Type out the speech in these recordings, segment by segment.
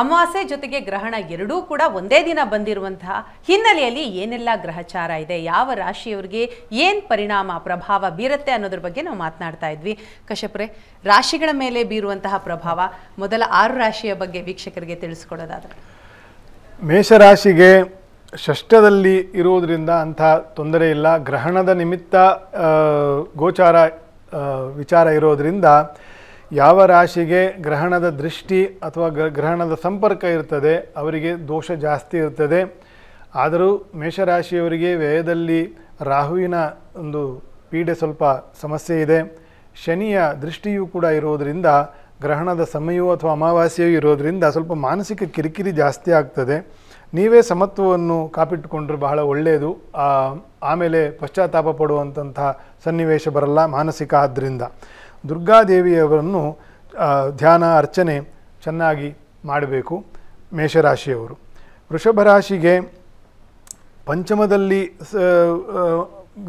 ಅಮಾವಾಸ್ಯೆ ಜೊತೆಗೆ ಗ್ರಹಣ ಎರಡೂ ಕೂಡ ಒಂದೇ ದಿನ ಬಂದಿರುವಂತಹ ಹಿನ್ನೆಲೆಯಲ್ಲಿ ಏನೆಲ್ಲ ಗ್ರಹಚಾರ ಇದೆ ಯಾವ ರಾಶಿಯವರಿಗೆ ಏನು ಪರಿಣಾಮ ಪ್ರಭಾವ ಬೀರುತ್ತೆ ಅನ್ನೋದ್ರ ಬಗ್ಗೆ ನಾವು ಮಾತನಾಡ್ತಾ ಇದ್ವಿ ಕಶ್ಯಪ್ರೆ ರಾಶಿಗಳ ಮೇಲೆ ಬೀರುವಂತಹ ಪ್ರಭಾವ ಮೊದಲ ಆರು ರಾಶಿಯ ಬಗ್ಗೆ ವೀಕ್ಷಕರಿಗೆ ತಿಳಿಸ್ಕೊಡೋದಾದ್ರೆ ಮೇಷರಾಶಿಗೆ ಷಷ್ಠದಲ್ಲಿ ಇರುವುದರಿಂದ ಅಂಥ ತೊಂದರೆ ಇಲ್ಲ ಗ್ರಹಣದ ನಿಮಿತ್ತ ಗೋಚಾರ ವಿಚಾರ ಇರೋದರಿಂದ ಯಾವ ರಾಶಿಗೆ ಗ್ರಹಣದ ದೃಷ್ಟಿ ಅಥವಾ ಗ್ರಹಣದ ಸಂಪರ್ಕ ಇರ್ತದೆ ಅವರಿಗೆ ದೋಷ ಜಾಸ್ತಿ ಇರ್ತದೆ ಆದರೂ ಮೇಷರಾಶಿಯವರಿಗೆ ವ್ಯಯದಲ್ಲಿ ರಾಹುವಿನ ಒಂದು ಪೀಡೆ ಸ್ವಲ್ಪ ಸಮಸ್ಯೆ ಇದೆ ಶನಿಯ ದೃಷ್ಟಿಯೂ ಕೂಡ ಇರೋದರಿಂದ ಗ್ರಹಣದ ಸಮಯವೂ ಅಥವಾ ಅಮಾವಾಸ್ಯೆಯೂ ಇರೋದರಿಂದ ಸ್ವಲ್ಪ ಮಾನಸಿಕ ಕಿರಿಕಿರಿ ಜಾಸ್ತಿ ಆಗ್ತದೆ ನೀವೇ ಸಮತ್ವವನ್ನು ಕಾಪಿಟ್ಟುಕೊಂಡ್ರೆ ಬಹಳ ಒಳ್ಳೆಯದು ಆಮೇಲೆ ಪಶ್ಚಾತ್ತಾಪ ಪಡುವಂತಹ ಸನ್ನಿವೇಶ ಬರಲ್ಲ ಮಾನಸಿಕ ಆದ್ದರಿಂದ ದುರ್ಗಾದೇವಿಯವರನ್ನು ಧ್ಯಾನ ಅರ್ಚನೆ ಚೆನ್ನಾಗಿ ಮಾಡಬೇಕು ಮೇಷರಾಶಿಯವರು ವೃಷಭ ರಾಶಿಗೆ ಪಂಚಮದಲ್ಲಿ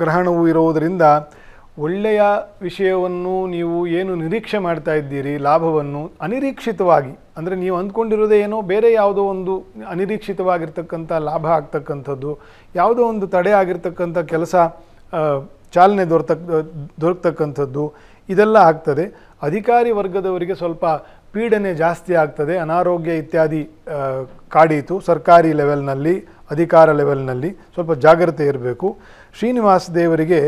ಗ್ರಹಣವು ಇರುವುದರಿಂದ ಒಳ್ಳೆಯ ವಿಷಯವನ್ನು ನೀವು ಏನು ನಿರೀಕ್ಷೆ ಮಾಡ್ತಾ ಇದ್ದೀರಿ ಲಾಭವನ್ನು ಅನಿರೀಕ್ಷಿತವಾಗಿ ಅಂದರೆ ನೀವು ಅಂದ್ಕೊಂಡಿರೋದೇ ಏನೋ ಬೇರೆ ಯಾವುದೋ ಒಂದು ಅನಿರೀಕ್ಷಿತವಾಗಿರ್ತಕ್ಕಂಥ ಲಾಭ ಆಗ್ತಕ್ಕಂಥದ್ದು ಯಾವುದೋ ಒಂದು ತಡೆ ಆಗಿರ್ತಕ್ಕಂಥ ಕೆಲಸ ಚಾಲನೆ ದೊರತಕ್ ದೊರಕ್ತಕ್ಕಂಥದ್ದು ಇದೆಲ್ಲ ಆಗ್ತದೆ ಅಧಿಕಾರಿ ವರ್ಗದವರಿಗೆ ಸ್ವಲ್ಪ ಪೀಡನೆ ಜಾಸ್ತಿ ಆಗ್ತದೆ ಅನಾರೋಗ್ಯ ಇತ್ಯಾದಿ ಕಾಡೀತು ಸರ್ಕಾರಿ ಲೆವೆಲ್ನಲ್ಲಿ ಅಧಿಕಾರ ಲೆವೆಲ್ನಲ್ಲಿ ಸ್ವಲ್ಪ ಜಾಗ್ರತೆ ಇರಬೇಕು ಶ್ರೀನಿವಾಸ ದೇವರಿಗೆ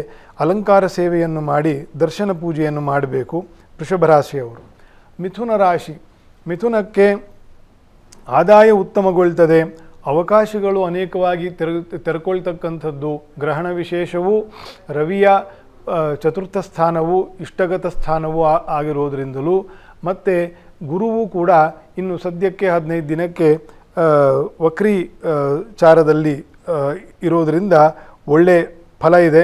ಅಲಂಕಾರ ಸೇವೆಯನ್ನು ಮಾಡಿ ದರ್ಶನ ಪೂಜೆಯನ್ನು ಮಾಡಬೇಕು ವೃಷಭ ರಾಶಿಯವರು ಮಿಥುನ ರಾಶಿ ಮಿಥುನಕ್ಕೆ ಆದಾಯ ಉತ್ತಮಗೊಳ್ತದೆ ಅವಕಾಶಗಳು ಅನೇಕವಾಗಿ ತೆರೆ ತೆರೆಕೊಳ್ತಕ್ಕಂಥದ್ದು ಗ್ರಹಣ ವಿಶೇಷವು ರವಿಯ ಚತುರ್ಥ ಸ್ಥಾನವು ಇಷ್ಟಗತ ಸ್ಥಾನವೂ ಆಗಿರೋದರಿಂದಲೂ ಮತ್ತು ಗುರುವು ಕೂಡ ಇನ್ನು ಸದ್ಯಕ್ಕೆ ಹದಿನೈದು ದಿನಕ್ಕೆ ವಕ್ರಿ ಚಾರದಲ್ಲಿ ಇರೋದರಿಂದ ಒಳ್ಳೆ ಫಲ ಇದೆ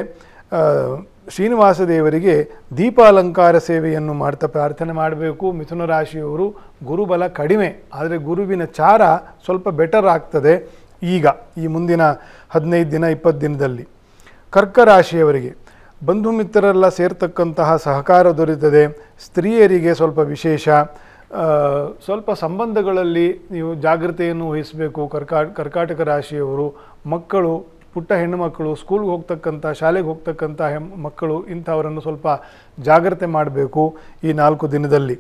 ಶ್ರೀನಿವಾಸ ದೇವರಿಗೆ ದೀಪಾಲಂಕಾರ ಸೇವೆಯನ್ನು ಮಾಡ್ತಾ ಪ್ರಾರ್ಥನೆ ಮಾಡಬೇಕು ಮಿಥುನ ರಾಶಿಯವರು ಗುರುಬಲ ಕಡಿಮೆ ಆದರೆ ಗುರುವಿನ ಚಾರ ಸ್ವಲ್ಪ ಬೆಟರ್ ಆಗ್ತದೆ ಈಗ ಈ ಮುಂದಿನ ಹದಿನೈದು ದಿನ ಇಪ್ಪತ್ತು ದಿನದಲ್ಲಿ ಕರ್ಕ ರಾಶಿಯವರಿಗೆ ಬಂಧು ಮಿತ್ರರೆಲ್ಲ ಸೇರ್ತಕ್ಕಂತಹ ಸಹಕಾರ ದೊರೆಯುತ್ತದೆ ಸ್ತ್ರೀಯರಿಗೆ ಸ್ವಲ್ಪ ವಿಶೇಷ ಸ್ವಲ್ಪ ಸಂಬಂಧಗಳಲ್ಲಿ ನೀವು ಜಾಗ್ರತೆಯನ್ನು ವಹಿಸಬೇಕು ಕರ್ಕಾ ಕರ್ಕಾಟಕ ರಾಶಿಯವರು ಮಕ್ಕಳು ಪುಟ್ಟ ಹೆಣ್ಣು ಮಕ್ಕಳು ಸ್ಕೂಲ್ಗೆ ಹೋಗ್ತಕ್ಕಂಥ ಶಾಲೆಗೆ ಹೋಗ್ತಕ್ಕಂಥ ಹೆಮ್ ಮಕ್ಕಳು ಇಂಥವರನ್ನು ಸ್ವಲ್ಪ ಜಾಗ್ರತೆ ಮಾಡಬೇಕು ಈ ನಾಲ್ಕು ದಿನದಲ್ಲಿ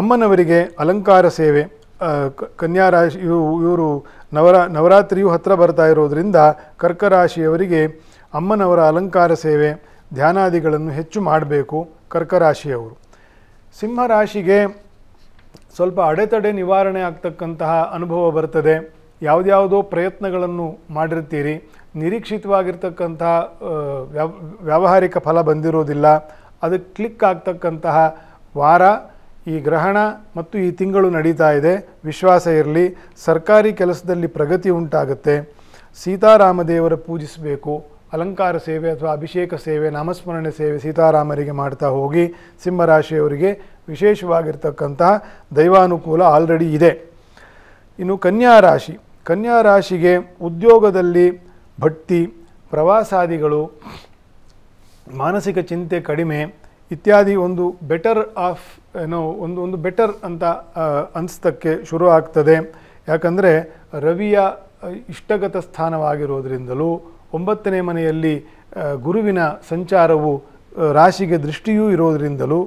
ಅಮ್ಮನವರಿಗೆ ಅಲಂಕಾರ ಸೇವೆ ಕನ್ಯಾ ರಾಶಿ ಇವರು ನವರಾ ನವರಾತ್ರಿಯು ಹತ್ತಿರ ಬರ್ತಾ ಇರೋದರಿಂದ ಕರ್ಕರಾಶಿಯವರಿಗೆ ಅಮ್ಮನವರ ಅಲಂಕಾರ ಸೇವೆ ಧ್ಯಾನಾದಿಗಳನ್ನು ಹೆಚ್ಚು ಮಾಡಬೇಕು ಕರ್ಕರಾಶಿಯವರು ಸಿಂಹರಾಶಿಗೆ ಸ್ವಲ್ಪ ಅಡೆತಡೆ ನಿವಾರಣೆ ಆಗ್ತಕ್ಕಂತಹ ಅನುಭವ ಬರ್ತದೆ ಯಾವುದ್ಯಾವುದೋ ಪ್ರಯತ್ನಗಳನ್ನು ಮಾಡಿರ್ತೀರಿ ನಿರೀಕ್ಷಿತವಾಗಿರ್ತಕ್ಕಂತಹ ವ್ಯವ ವ್ಯಾವಹಾರಿಕ ಫಲ ಬಂದಿರೋದಿಲ್ಲ ಅದಕ್ಕೆ ಕ್ಲಿಕ್ ಆಗ್ತಕ್ಕಂತಹ ವಾರ ಈ ಗ್ರಹಣ ಮತ್ತು ಈ ತಿಂಗಳು ನಡೀತಾ ಇದೆ ವಿಶ್ವಾಸ ಇರಲಿ ಸರ್ಕಾರಿ ಕೆಲಸದಲ್ಲಿ ಪ್ರಗತಿ ಉಂಟಾಗುತ್ತೆ ಸೀತಾರಾಮದೇವರ ಪೂಜಿಸಬೇಕು ಅಲಂಕಾರ ಸೇವೆ ಅಥವಾ ಅಭಿಷೇಕ ಸೇವೆ ನಾಮಸ್ಮರಣೆ ಸೇವೆ ಸೀತಾರಾಮರಿಗೆ ಮಾಡ್ತಾ ಹೋಗಿ ಸಿಂಹರಾಶಿಯವರಿಗೆ ವಿಶೇಷವಾಗಿರ್ತಕ್ಕಂಥ ದೈವಾನುಕೂಲ ಆಲ್ರೆಡಿ ಇದೆ ಇನ್ನು ಕನ್ಯಾರಾಶಿ ರಾಶಿ ರಾಶಿಗೆ ಉದ್ಯೋಗದಲ್ಲಿ ಭಟ್ಟಿ ಪ್ರವಾಸಾದಿಗಳು ಮಾನಸಿಕ ಚಿಂತೆ ಕಡಿಮೆ ಇತ್ಯಾದಿ ಒಂದು ಬೆಟರ್ ಆಫ್ ಏನೋ ಒಂದು ಒಂದು ಬೆಟರ್ ಅಂತ ಅನಿಸ್ತಕ್ಕೆ ಶುರು ಆಗ್ತದೆ ಯಾಕಂದರೆ ರವಿಯ ಇಷ್ಟಗತ ಸ್ಥಾನವಾಗಿರೋದ್ರಿಂದಲೂ ಒಂಬತ್ತನೇ ಮನೆಯಲ್ಲಿ ಗುರುವಿನ ಸಂಚಾರವು ರಾಶಿಗೆ ದೃಷ್ಟಿಯೂ ಇರೋದರಿಂದಲೂ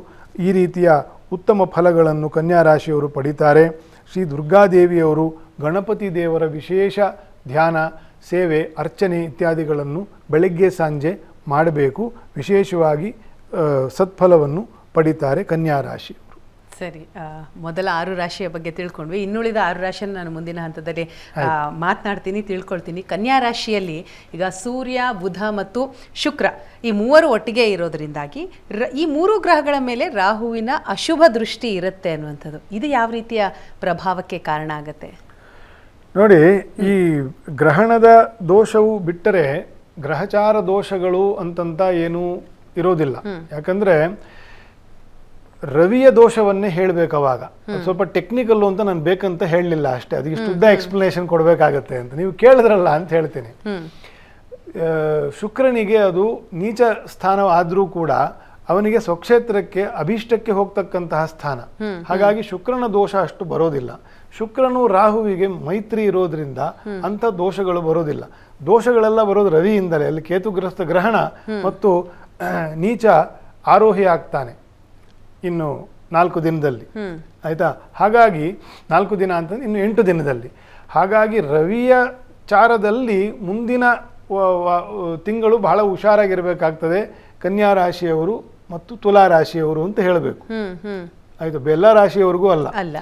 ಈ ರೀತಿಯ ಉತ್ತಮ ಫಲಗಳನ್ನು ಕನ್ಯಾ ರಾಶಿಯವರು ಪಡಿತಾರೆ ಶ್ರೀ ದುರ್ಗಾದೇವಿಯವರು ಗಣಪತಿ ದೇವರ ವಿಶೇಷ ಧ್ಯಾನ ಸೇವೆ ಅರ್ಚನೆ ಇತ್ಯಾದಿಗಳನ್ನು ಬೆಳಗ್ಗೆ ಸಂಜೆ ಮಾಡಬೇಕು ವಿಶೇಷವಾಗಿ ಸತ್ಫಲವನ್ನು ಪಡಿತಾರೆ ಕನ್ಯಾ ರಾಶಿ ಸರಿ ಮೊದಲ ಆರು ರಾಶಿಯ ಬಗ್ಗೆ ತಿಳ್ಕೊಂಡ್ವಿ ಇನ್ನುಳಿದ ಆರು ರಾಶಿಯನ್ನು ನಾನು ಮುಂದಿನ ಹಂತದಲ್ಲಿ ಮಾತನಾಡ್ತೀನಿ ತಿಳ್ಕೊಳ್ತೀನಿ ಕನ್ಯಾ ರಾಶಿಯಲ್ಲಿ ಈಗ ಸೂರ್ಯ ಬುಧ ಮತ್ತು ಶುಕ್ರ ಈ ಮೂವರು ಒಟ್ಟಿಗೆ ಇರೋದರಿಂದಾಗಿ ಈ ಮೂರು ಗ್ರಹಗಳ ಮೇಲೆ ರಾಹುವಿನ ಅಶುಭ ದೃಷ್ಟಿ ಇರುತ್ತೆ ಅನ್ನುವಂಥದ್ದು ಇದು ಯಾವ ರೀತಿಯ ಪ್ರಭಾವಕ್ಕೆ ಕಾರಣ ಆಗುತ್ತೆ ನೋಡಿ ಈ ಗ್ರಹಣದ ದೋಷವು ಬಿಟ್ಟರೆ ಗ್ರಹಚಾರ ದೋಷಗಳು ಅಂತಂತ ಏನೂ ಇರೋದಿಲ್ಲ ಯಾಕಂದರೆ ರವಿಯ ದೋಷವನ್ನೇ ಹೇಳಬೇಕು ಅವಾಗ ಸ್ವಲ್ಪ ಟೆಕ್ನಿಕಲ್ಲು ಅಂತ ನಾನು ಬೇಕಂತ ಹೇಳಲಿಲ್ಲ ಅಷ್ಟೇ ಅದಕ್ಕೆ ಶುದ್ಧ ಎಕ್ಸ್ಪ್ಲನೇಷನ್ ಕೊಡಬೇಕಾಗತ್ತೆ ಅಂತ ನೀವು ಕೇಳಿದ್ರಲ್ಲ ಅಂತ ಹೇಳ್ತೀನಿ ಶುಕ್ರನಿಗೆ ಅದು ನೀಚ ಸ್ಥಾನ ಆದರೂ ಕೂಡ ಅವನಿಗೆ ಸ್ವಕ್ಷೇತ್ರಕ್ಕೆ ಅಭೀಷ್ಟಕ್ಕೆ ಹೋಗ್ತಕ್ಕಂತಹ ಸ್ಥಾನ ಹಾಗಾಗಿ ಶುಕ್ರನ ದೋಷ ಅಷ್ಟು ಬರೋದಿಲ್ಲ ಶುಕ್ರನು ರಾಹುವಿಗೆ ಮೈತ್ರಿ ಇರೋದ್ರಿಂದ ಅಂಥ ದೋಷಗಳು ಬರೋದಿಲ್ಲ ದೋಷಗಳೆಲ್ಲ ಬರೋದು ರವಿಯಿಂದಲೇ ಅಲ್ಲಿ ಕೇತುಗ್ರಸ್ತ ಗ್ರಹಣ ಮತ್ತು ನೀಚ ಆರೋಹಿ ಆಗ್ತಾನೆ ಇನ್ನು ನಾಲ್ಕು ದಿನದಲ್ಲಿ ಆಯ್ತಾ ಹಾಗಾಗಿ ನಾಲ್ಕು ದಿನ ಅಂತಂದ್ರೆ ಇನ್ನು ಎಂಟು ದಿನದಲ್ಲಿ ಹಾಗಾಗಿ ರವಿಯ ಚಾರದಲ್ಲಿ ಮುಂದಿನ ತಿಂಗಳು ಬಹಳ ಹುಷಾರಾಗಿರಬೇಕಾಗ್ತದೆ ಕನ್ಯಾ ರಾಶಿಯವರು ಮತ್ತು ತುಲಾ ರಾಶಿಯವರು ಅಂತ ಹೇಳಬೇಕು ಆಯ್ತು ಬೆಲ್ಲ ರಾಶಿಯವರೆಗೂ ಅಲ್ಲ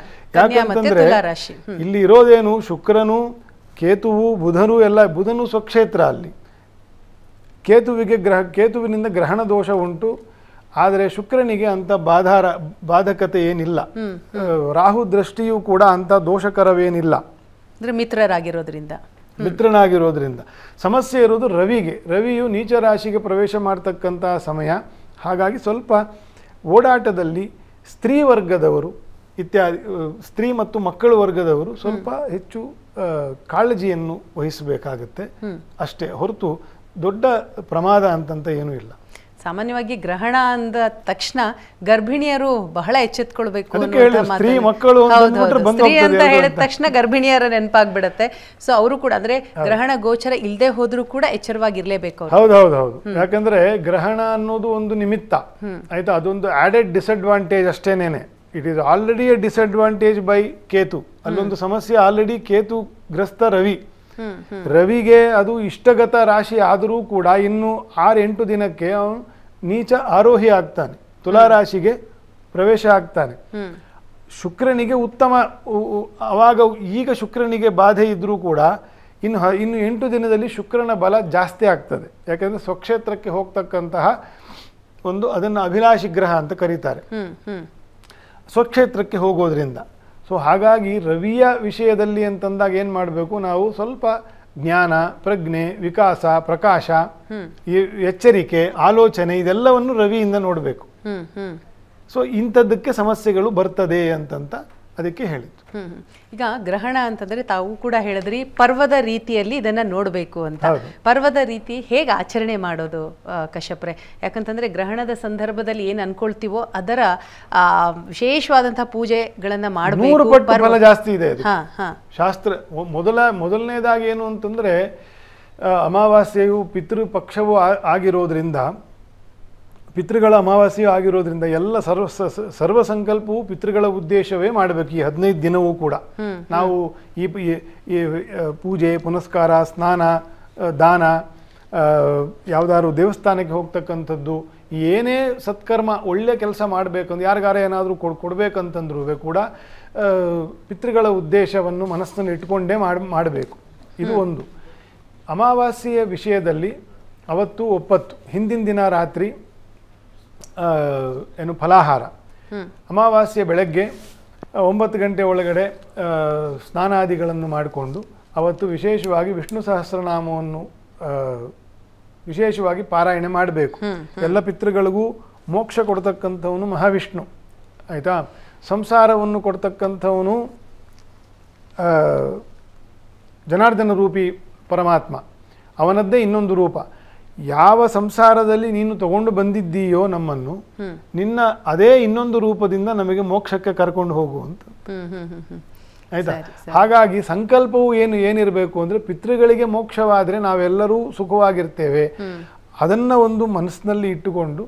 ಯಾಕಂತಂದ್ರೆ ಇಲ್ಲಿ ಇರೋದೇನು ಶುಕ್ರನು ಕೇತುವು ಬುಧನು ಎಲ್ಲ ಬುಧನು ಸ್ವಕ್ಷೇತ್ರ ಅಲ್ಲಿ ಕೇತುವಿಗೆ ಗ್ರಹ ಕೇತುವಿನಿಂದ ಗ್ರಹಣ ದೋಷ ಉಂಟು ಆದರೆ ಶುಕ್ರನಿಗೆ ಅಂತ ಬಾಧಾರ ಬಾಧಕತೆ ಏನಿಲ್ಲ ರಾಹು ದೃಷ್ಟಿಯೂ ಕೂಡ ಅಂಥ ದೋಷಕರವೇನಿಲ್ಲ ಮಿತ್ರರಾಗಿರೋದ್ರಿಂದ ಮಿತ್ರನಾಗಿರೋದ್ರಿಂದ ಸಮಸ್ಯೆ ಇರೋದು ರವಿಗೆ ರವಿಯು ನೀಚ ರಾಶಿಗೆ ಪ್ರವೇಶ ಮಾಡತಕ್ಕಂತಹ ಸಮಯ ಹಾಗಾಗಿ ಸ್ವಲ್ಪ ಓಡಾಟದಲ್ಲಿ ಸ್ತ್ರೀ ವರ್ಗದವರು ಇತ್ಯಾದಿ ಸ್ತ್ರೀ ಮತ್ತು ಮಕ್ಕಳ ವರ್ಗದವರು ಸ್ವಲ್ಪ ಹೆಚ್ಚು ಕಾಳಜಿಯನ್ನು ವಹಿಸಬೇಕಾಗತ್ತೆ ಅಷ್ಟೇ ಹೊರತು ದೊಡ್ಡ ಪ್ರಮಾದ ಅಂತಂತ ಏನೂ ಇಲ್ಲ ಸಾಮಾನ್ಯವಾಗಿ ಗ್ರಹಣ ಅಂದ ತಕ್ಷಣ ಗರ್ಭಿಣಿಯರು ಬಹಳ ಎಚ್ಚೆತ್ಕೊಳ್ಬೇಕು ಸ್ತ್ರೀ ಅಂತ ಹೇಳಿದ ತಕ್ಷಣ ಗರ್ಭಿಣಿಯರ ನೆನಪಾಗ್ಬಿಡತ್ತೆ ಸೊ ಅವರು ಕೂಡ ಅಂದ್ರೆ ಗ್ರಹಣ ಗೋಚರ ಇಲ್ಲದೆ ಹೋದ್ರೂ ಕೂಡ ಎಚ್ಚರವಾಗಿರ್ಲೇಬೇಕು ಹೌದು ಯಾಕಂದ್ರೆ ಗ್ರಹಣ ಅನ್ನೋದು ಒಂದು ನಿಮಿತ್ತ ಆಯ್ತಾ ಅದೊಂದು ಆಡೆಡ್ ಡಿಸ್ಅಡ್ವಾಂಟೇಜ್ ಅಷ್ಟೇನೇನೆ it is already a disadvantage by Ketu ಅಲ್ಲೊಂದು ಸಮಸ್ಯೆ ಆಲ್ರೆಡಿ ಕೇತು ಗ್ರಸ್ತ ರವಿ ರವಿಗೆ ಅದು ಇಷ್ಟಗತ ರಾಶಿ ಆದರೂ ಕೂಡ ಇನ್ನು ಆರೆಂಟು ದಿನಕ್ಕೆ ಅವನು ನೀಚ ಆರೋಹಿ ಆಗ್ತಾನೆ ತುಲಾರಾಶಿಗೆ ಪ್ರವೇಶ ಆಗ್ತಾನೆ ಶುಕ್ರನಿಗೆ ಉತ್ತಮ ಅವಾಗ ಈಗ ಶುಕ್ರನಿಗೆ ಬಾಧೆ ಇದ್ದರೂ ಕೂಡ ಇನ್ನು ಇನ್ನು ಎಂಟು ದಿನದಲ್ಲಿ ಶುಕ್ರನ ಬಲ ಜಾಸ್ತಿ ಆಗ್ತದೆ ಯಾಕೆಂದರೆ ಸ್ವಕ್ಷೇತ್ರಕ್ಕೆ ಹೋಗ್ತಕ್ಕಂತಹ ಒಂದು ಅದನ್ನು ಅಭಿಲಾಷಿ ಗ್ರಹ ಅಂತ ಕರೀತಾರೆ ಸ್ವಕ್ಷೇತ್ರಕ್ಕೆ ಹೋಗೋದ್ರಿಂದ ಸೊ ಹಾಗಾಗಿ ರವಿಯ ವಿಷಯದಲ್ಲಿ ಅಂತಂದಾಗ ಏನು ಮಾಡಬೇಕು ನಾವು ಸ್ವಲ್ಪ ಜ್ಞಾನ ಪ್ರಜ್ಞೆ ವಿಕಾಸ ಪ್ರಕಾಶ ಎಚ್ಚರಿಕೆ ಆಲೋಚನೆ ಇದೆಲ್ಲವನ್ನು ರವಿಯಿಂದ ನೋಡಬೇಕು ಸೊ ಇಂಥದ್ದಕ್ಕೆ ಸಮಸ್ಯೆಗಳು ಬರ್ತದೆ ಅಂತಂತ ಅದಕ್ಕೆ ಹೇಳಿದ್ರು ಈಗ ಗ್ರಹಣ ಅಂತಂದ್ರೆ ತಾವು ಕೂಡ ಹೇಳಿದ್ರಿ ಪರ್ವದ ರೀತಿಯಲ್ಲಿ ಇದನ್ನ ನೋಡಬೇಕು ಅಂತ ಪರ್ವದ ರೀತಿ ಹೇಗೆ ಆಚರಣೆ ಮಾಡೋದು ಕಶ್ಯಪ್ರೆ ಯಾಕಂತಂದ್ರೆ ಗ್ರಹಣದ ಸಂದರ್ಭದಲ್ಲಿ ಏನ್ ಅನ್ಕೊಳ್ತೀವೋ ಅದರ ವಿಶೇಷವಾದಂತಹ ಪೂಜೆಗಳನ್ನ ಮಾಡಬೇಕು ಜಾಸ್ತಿ ಇದೆ ಶಾಸ್ತ್ರ ಮೊದಲ ಮೊದಲನೇದಾಗಿ ಏನು ಅಂತಂದ್ರೆ ಅಮಾವಾಸ್ಯೆಯು ಪಿತೃಪಕ್ಷವೂ ಆಗಿರೋದ್ರಿಂದ ಪಿತೃಗಳ ಅಮಾವಾಸ್ಯೂ ಆಗಿರೋದ್ರಿಂದ ಎಲ್ಲ ಸರ್ವ ಸರ್ವ ಸಂಕಲ್ಪವು ಪಿತೃಗಳ ಉದ್ದೇಶವೇ ಮಾಡಬೇಕು ಈ ಹದಿನೈದು ದಿನವೂ ಕೂಡ ನಾವು ಈ ಪೂಜೆ ಪುನಸ್ಕಾರ ಸ್ನಾನ ದಾನ ಯಾವುದಾದ್ರು ದೇವಸ್ಥಾನಕ್ಕೆ ಹೋಗ್ತಕ್ಕಂಥದ್ದು ಏನೇ ಸತ್ಕರ್ಮ ಒಳ್ಳೆ ಕೆಲಸ ಮಾಡಬೇಕಂದ್ರೆ ಯಾರಿಗಾರ ಏನಾದರೂ ಕೊಡ್ ಕೊಡಬೇಕಂತಂದ್ರೂ ಕೂಡ ಪಿತೃಗಳ ಉದ್ದೇಶವನ್ನು ಮನಸ್ಸನ್ನು ಇಟ್ಟುಕೊಂಡೇ ಮಾಡಿ ಮಾಡಬೇಕು ಇದು ಒಂದು ಅಮಾವಾಸ್ಯೆಯ ವಿಷಯದಲ್ಲಿ ಅವತ್ತು ಒಪ್ಪತ್ತು ಹಿಂದಿನ ದಿನ ರಾತ್ರಿ ಏನು ಫಲಾಹಾರ ಅಮಾವಾಸ್ಯೆ ಬೆಳಗ್ಗೆ ಒಂಬತ್ತು ಗಂಟೆ ಒಳಗಡೆ ಸ್ನಾನಾದಿಗಳನ್ನು ಮಾಡಿಕೊಂಡು ಅವತ್ತು ವಿಶೇಷವಾಗಿ ವಿಷ್ಣು ಸಹಸ್ರನಾಮವನ್ನು ವಿಶೇಷವಾಗಿ ಪಾರಾಯಣೆ ಮಾಡಬೇಕು ಎಲ್ಲ ಪಿತೃಗಳಿಗೂ ಮೋಕ್ಷ ಕೊಡ್ತಕ್ಕಂಥವನು ಮಹಾವಿಷ್ಣು ಆಯಿತಾ ಸಂಸಾರವನ್ನು ಕೊಡ್ತಕ್ಕಂಥವನು ಜನಾರ್ದನ ರೂಪಿ ಪರಮಾತ್ಮ ಅವನದ್ದೇ ಇನ್ನೊಂದು ರೂಪ ಯಾವ ಸಂಸಾರದಲ್ಲಿ ನೀನು ತಗೊಂಡು ಬಂದಿದ್ದೀಯೋ ನಮ್ಮನ್ನು ನಿನ್ನ ಅದೇ ಇನ್ನೊಂದು ರೂಪದಿಂದ ನಮಗೆ ಮೋಕ್ಷಕ್ಕೆ ಕರ್ಕೊಂಡು ಹೋಗು ಅಂತ ಆಯ್ತಾ ಹಾಗಾಗಿ ಸಂಕಲ್ಪವು ಏನು ಏನಿರಬೇಕು ಅಂದ್ರೆ ಪಿತೃಗಳಿಗೆ ಮೋಕ್ಷವಾದ್ರೆ ನಾವೆಲ್ಲರೂ ಸುಖವಾಗಿರ್ತೇವೆ ಅದನ್ನ ಒಂದು ಮನಸ್ಸಿನಲ್ಲಿ ಇಟ್ಟುಕೊಂಡು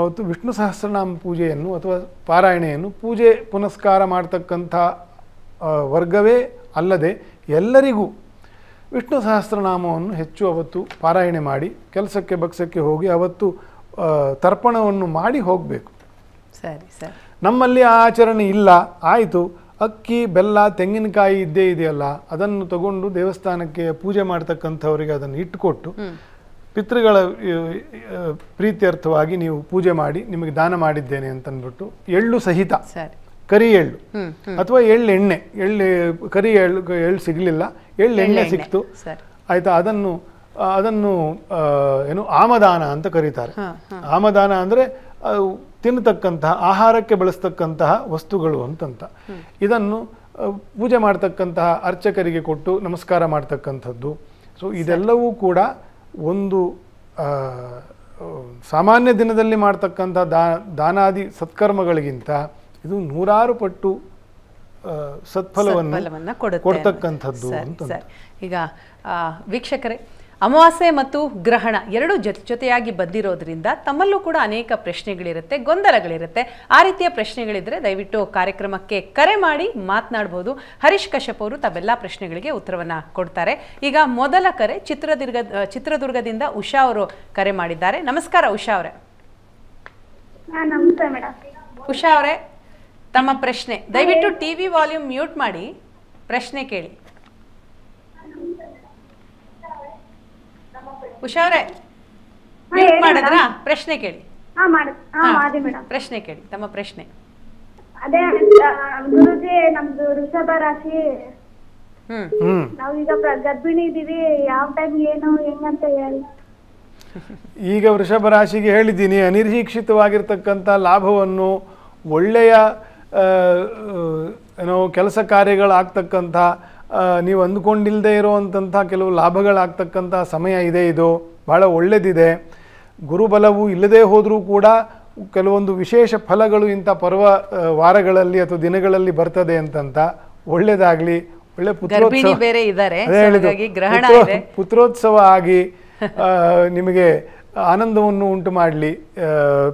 ಅವತ್ತು ವಿಷ್ಣು ಸಹಸ್ರನಾಮ ಪೂಜೆಯನ್ನು ಅಥವಾ ಪಾರಾಯಣೆಯನ್ನು ಪೂಜೆ ಪುನಸ್ಕಾರ ಮಾಡತಕ್ಕಂಥ ವರ್ಗವೇ ಅಲ್ಲದೆ ಎಲ್ಲರಿಗೂ ವಿಷ್ಣು ಸಹಸ್ರನಾಮವನ್ನು ಹೆಚ್ಚು ಅವತ್ತು ಪಾರಾಯಣೆ ಮಾಡಿ ಕೆಲಸಕ್ಕೆ ಬಕ್ಸಕ್ಕೆ ಹೋಗಿ ಅವತ್ತು ತರ್ಪಣವನ್ನು ಮಾಡಿ ಹೋಗಬೇಕು ಸರಿ ಸರಿ ನಮ್ಮಲ್ಲಿ ಆ ಆಚರಣೆ ಇಲ್ಲ ಆಯಿತು ಅಕ್ಕಿ ಬೆಲ್ಲ ತೆಂಗಿನಕಾಯಿ ಇದ್ದೇ ಇದೆಯಲ್ಲ ಅದನ್ನು ತಗೊಂಡು ದೇವಸ್ಥಾನಕ್ಕೆ ಪೂಜೆ ಮಾಡ್ತಕ್ಕಂಥವರಿಗೆ ಅದನ್ನು ಇಟ್ಟುಕೊಟ್ಟು ಪಿತೃಗಳ ಪ್ರೀತ್ಯರ್ಥವಾಗಿ ನೀವು ಪೂಜೆ ಮಾಡಿ ನಿಮಗೆ ದಾನ ಮಾಡಿದ್ದೇನೆ ಅಂತಂದ್ಬಿಟ್ಟು ಎಳ್ಳು ಸಹಿತ ಸರಿ ಕರಿ ಎಳ್ಳು ಅಥವಾ ಎಳ್ಳು ಎಣ್ಣೆ ಎಳ್ಳು ಕರಿ ಎಳ್ಳು ಎಳ್ಳು ಸಿಗಲಿಲ್ಲ ಎಳ್ಳು ಎಣ್ಣೆ ಸಿಕ್ತು ಆಯಿತಾ ಅದನ್ನು ಅದನ್ನು ಏನು ಆಮದಾನ ಅಂತ ಕರೀತಾರೆ ಆಮದಾನ ಅಂದರೆ ತಿನ್ನತಕ್ಕಂತಹ ಆಹಾರಕ್ಕೆ ಬಳಸ್ತಕ್ಕಂತಹ ವಸ್ತುಗಳು ಅಂತಂತ ಇದನ್ನು ಪೂಜೆ ಮಾಡ್ತಕ್ಕಂತಹ ಅರ್ಚಕರಿಗೆ ಕೊಟ್ಟು ನಮಸ್ಕಾರ ಮಾಡ್ತಕ್ಕಂಥದ್ದು ಸೊ ಇದೆಲ್ಲವೂ ಕೂಡ ಒಂದು ಸಾಮಾನ್ಯ ದಿನದಲ್ಲಿ ಮಾಡ್ತಕ್ಕಂಥ ದಾ ದಾನಾದಿ ಸತ್ಕರ್ಮಗಳಿಗಿಂತ ಇದು ನೂರಾರು ಪಟ್ಟು ಸತ್ಫಲವನ್ನು ಕೊಡ್ತಕ್ಕಂಥದ್ದು ಈಗ ವೀಕ್ಷಕರೇ ಅಮಾವಾಸ್ಯೆ ಮತ್ತು ಗ್ರಹಣ ಎರಡು ಜೊತೆಯಾಗಿ ಬಂದಿರೋದ್ರಿಂದ ತಮ್ಮಲ್ಲೂ ಕೂಡ ಅನೇಕ ಪ್ರಶ್ನೆಗಳಿರುತ್ತೆ ಗೊಂದಲಗಳಿರುತ್ತೆ ಆ ರೀತಿಯ ಪ್ರಶ್ನೆಗಳಿದ್ರೆ ದಯವಿಟ್ಟು ಕಾರ್ಯಕ್ರಮಕ್ಕೆ ಕರೆ ಮಾಡಿ ಮಾತನಾಡಬಹುದು ಹರೀಶ್ ಕಶ್ಯಪ್ ಅವರು ತವೆಲ್ಲ ಪ್ರಶ್ನೆಗಳಿಗೆ ಉತ್ತರವನ್ನು ಕೊಡ್ತಾರೆ ಈಗ ಮೊದಲ ಕರೆ ಚಿತ್ರದುರ್ಗ ಚಿತ್ರದುರ್ಗದಿಂದ ಉಷಾ ಅವರು ಕರೆ ಮಾಡಿದ್ದಾರೆ ನಮಸ್ಕಾರ ಉಷಾ ಅವರೇ ಉಷಾ ಅವರೇ ತಮ್ಮ ಪ್ರಶ್ನೆ ದಯವಿಟ್ಟು ಟಿವಿ ವಾಲ್ಯೂಮ್ ಮ್ಯೂಟ್ ಮಾಡಿ ಪ್ರಶ್ನೆ ಕೇಳಿ ಹುಷಾರೇ ಮ್ಯೂಟ್ ಮಾಡಿದ್ರಾ ಪ್ರಶ್ನೆ ಕೇಳಿ ಪ್ರಶ್ನೆ ಕೇಳಿ ತಮ್ಮ ಪ್ರಶ್ನೆ ಅದೇ ಗುರುಜಿ ನಮ್ದು ಋಷಭ ರಾಶಿ ನಾವೀಗ ಗರ್ಭಿಣಿ ಇದೀವಿ ಯಾವ ಟೈಮ್ ಏನು ಹೆಂಗಂತ ಹೇಳಿ ಈಗ ವೃಷಭ ರಾಶಿಗೆ ಹೇಳಿದ್ದೀನಿ ಅನಿರೀಕ್ಷಿತವಾಗಿರ್ತಕ್ಕಂಥ ಲಾಭವನ್ನು ಒಳ್ಳೆಯ ಏನೋ ಕೆಲಸ ಕಾರ್ಯಗಳಾಗ್ತಕ್ಕಂಥ ನೀವು ಅಂದ್ಕೊಂಡಿಲ್ಲದೆ ಇರೋವಂಥ ಕೆಲವು ಲಾಭಗಳಾಗ್ತಕ್ಕಂಥ ಸಮಯ ಇದೆ ಇದು ಭಾಳ ಒಳ್ಳೆಯದಿದೆ ಗುರುಬಲವು ಇಲ್ಲದೇ ಹೋದರೂ ಕೂಡ ಕೆಲವೊಂದು ವಿಶೇಷ ಫಲಗಳು ಇಂಥ ಪರ್ವ ವಾರಗಳಲ್ಲಿ ಅಥವಾ ದಿನಗಳಲ್ಲಿ ಬರ್ತದೆ ಅಂತಂತ ಒಳ್ಳೇದಾಗಲಿ ಒಳ್ಳೆ ಪುತ್ರೋತ್ಸವ ಪುತ್ರೋತ್ಸವ ಆಗಿ ನಿಮಗೆ ಆನಂದವನ್ನು ಉಂಟು ಮಾಡಲಿ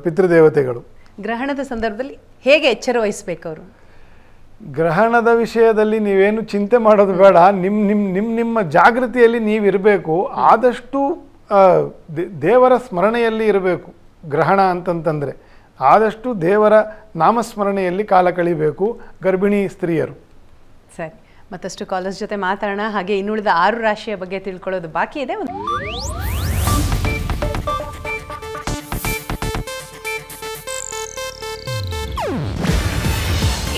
ಪಿತೃದೇವತೆಗಳು ಗ್ರಹಣದ ಸಂದರ್ಭದಲ್ಲಿ ಹೇಗೆ ಎಚ್ಚರ ವಹಿಸ್ಬೇಕು ಅವರು ಗ್ರಹಣದ ವಿಷಯದಲ್ಲಿ ನೀವೇನು ಚಿಂತೆ ಮಾಡೋದು ಬೇಡ ನಿಮ್ಮ ನಿಮ್ಮ ನಿಮ್ಮ ನಿಮ್ಮ ಜಾಗೃತಿಯಲ್ಲಿ ನೀವಿರಬೇಕು ಆದಷ್ಟು ದೇವರ ಸ್ಮರಣೆಯಲ್ಲಿ ಇರಬೇಕು ಗ್ರಹಣ ಅಂತಂತಂದರೆ ಆದಷ್ಟು ದೇವರ ನಾಮಸ್ಮರಣೆಯಲ್ಲಿ ಕಾಲ ಕಳಿಬೇಕು ಗರ್ಭಿಣಿ ಸ್ತ್ರೀಯರು ಸರಿ ಮತ್ತಷ್ಟು ಕಾಲೇಜ್ ಜೊತೆ ಮಾತಾಡೋಣ ಹಾಗೆ ಇನ್ನುಳಿದ ಆರು ರಾಶಿಯ ಬಗ್ಗೆ ತಿಳ್ಕೊಳ್ಳೋದು ಬಾಕಿ ಇದೆ ಒಂದು